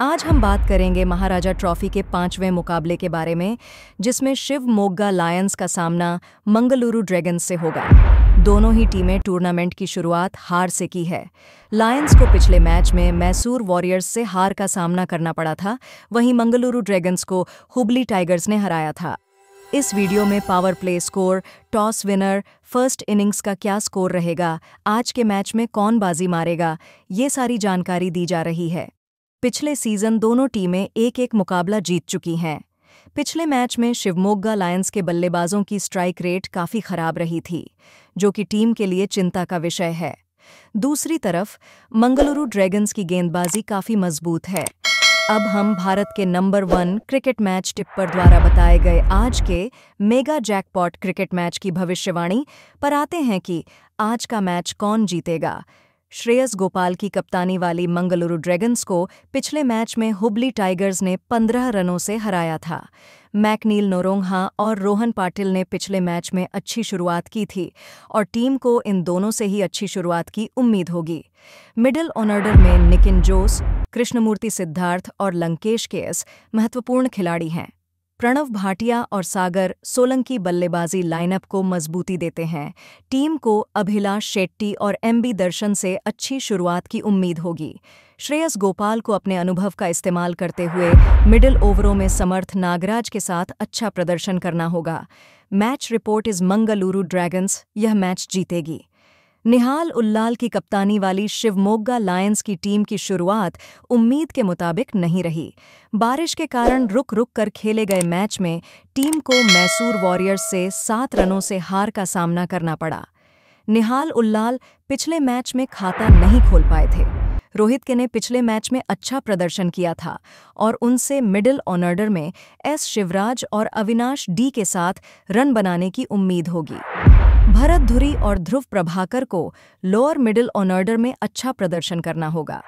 आज हम बात करेंगे महाराजा ट्रॉफी के पांचवें मुकाबले के बारे में जिसमें शिव मोग्गा लायंस का सामना मंगलुरु ड्रैगन्स से होगा दोनों ही टीमें टूर्नामेंट की शुरुआत हार से की है लायंस को पिछले मैच में मैसूर वॉरियर्स से हार का सामना करना पड़ा था वहीं मंगलुरु ड्रैगन्स को हुबली टाइगर्स ने हराया था इस वीडियो में power play score toss winner first innings का क्या स्कोर रहेगा आज के मैच में कौन बाजी मारेगा ये सारी जानकारी दी जा रही है पिछले सीजन दोनों टीमें एक एक मुकाबला जीत चुकी हैं पिछले मैच में शिवमोग्गा लायंस के बल्लेबाजों की स्ट्राइक रेट काफ़ी खराब रही थी जो कि टीम के लिए चिंता का विषय है दूसरी तरफ मंगलुरु ड्रैगन्स की गेंदबाजी काफ़ी मजबूत है अब हम भारत के number one cricket match tipper द्वारा बताए गए आज के मेगा जैकपॉट क्रिकेट मैच की भविष्यवाणी पर आते हैं कि आज का मैच कौन जीतेगा श्रेयस गोपाल की कप्तानी वाली मंगलुरु ड्रैगन्स को पिछले मैच में हुबली टाइगर्स ने 15 रनों से हराया था मैकनील नोरोंगहा और रोहन पाटिल ने पिछले मैच में अच्छी शुरुआत की थी और टीम को इन दोनों से ही अच्छी शुरुआत की उम्मीद होगी मिडिल ऑनर्डर में निकिन जोस कृष्णमूर्ति सिद्धार्थ और लंकेश केस महत्वपूर्ण खिलाड़ी हैं प्रणव भाटिया और सागर सोलंकी बल्लेबाजी लाइनअप को मजबूती देते हैं टीम को अभिलाष शेट्टी और एमबी दर्शन से अच्छी शुरुआत की उम्मीद होगी श्रेयस गोपाल को अपने अनुभव का इस्तेमाल करते हुए मिडिल ओवरों में समर्थ नागराज के साथ अच्छा प्रदर्शन करना होगा match report is Mangaluru Dragons यह मैच जीतेगी निहाल उल्लाल की कप्तानी वाली शिवमोग्गा लायंस की टीम की शुरुआत उम्मीद के मुताबिक नहीं रही बारिश के कारण रुक रुक कर खेले गए मैच में टीम को मैसूर वॉरियर्स से सात रनों से हार का सामना करना पड़ा निहाल उल्लाल पिछले मैच में खाता नहीं खोल पाए थे रोहित के ने पिछले मैच में अच्छा प्रदर्शन किया था और उनसे मिडिल ऑनर्डर में एस शिवराज और अविनाश डी के साथ रन बनाने की उम्मीद होगी भरत धुरी और ध्रुव प्रभाकर को लोअर मिडिल ऑनऑर्डर में अच्छा प्रदर्शन करना होगा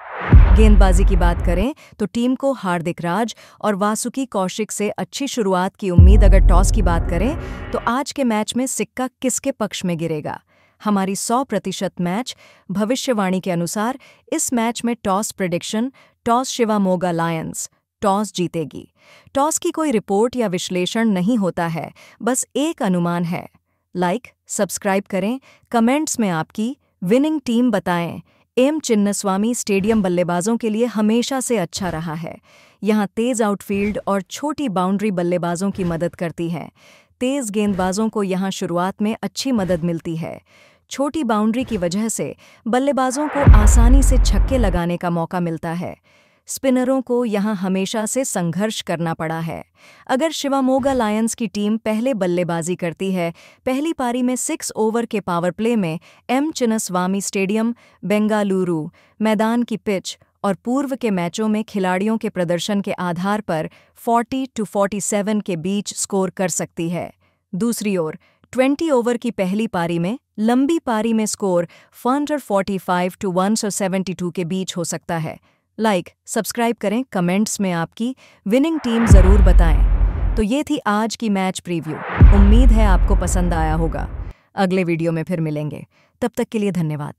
गेंदबाजी की बात करें तो टीम को हार्दिक राज और वासुकी कौशिक से अच्छी शुरुआत की उम्मीद अगर टॉस की बात करें तो आज के मैच में सिक्का किसके पक्ष में गिरेगा हमारी 100 प्रतिशत मैच भविष्यवाणी के अनुसार इस मैच में toss prediction toss Shivamogga Lions toss जीतेगी टॉस की कोई रिपोर्ट या विश्लेषण नहीं होता है बस एक अनुमान है लाइक सब्सक्राइब करें कमेंट्स में आपकी विनिंग टीम बताएं एम चिन्नस्वामी स्टेडियम बल्लेबाजों के लिए हमेशा से अच्छा रहा है यहाँ तेज आउटफील्ड और छोटी बाउंड्री बल्लेबाजों की मदद करती है तेज गेंदबाजों को यहाँ शुरुआत में अच्छी मदद मिलती है छोटी बाउंड्री की वजह से बल्लेबाजों को आसानी से छक्के लगाने का मौका मिलता है स्पिनरों को यहां हमेशा से संघर्ष करना पड़ा है अगर शिवामोगा लायंस की टीम पहले बल्लेबाजी करती है पहली पारी में सिक्स ओवर के पावर प्ले में एम चिनस्वामी स्टेडियम बेंगालुरु मैदान की पिच और पूर्व के मैचों में खिलाड़ियों के प्रदर्शन के आधार पर 40 टू 47 के बीच स्कोर कर सकती है दूसरी ओर 20 ओवर की पहली पारी में लंबी पारी में स्कोर 145 टू 172 के बीच हो सकता है लाइक सब्सक्राइब करें कमेंट्स में आपकी विनिंग टीम ज़रूर बताएं तो ये थी आज की मैच प्रीव्यू उम्मीद है आपको पसंद आया होगा अगले वीडियो में फिर मिलेंगे तब तक के लिए धन्यवाद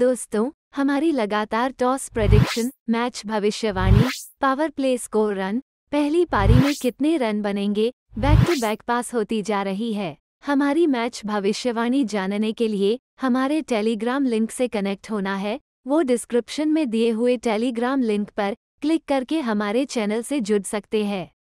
दोस्तों हमारी लगातार टॉस प्रेडिक्शन मैच भविष्यवाणी पावर प्ले स्कोर रन पहली पारी में कितने रन बनेंगे बैक टू बैक पास होती जा रही है हमारी मैच भविष्यवाणी जानने के लिए हमारे टेलीग्राम लिंक से कनेक्ट होना है वो डिस्क्रिप्शन में दिए हुए टेलीग्राम लिंक पर क्लिक करके हमारे चैनल से जुड़ सकते हैं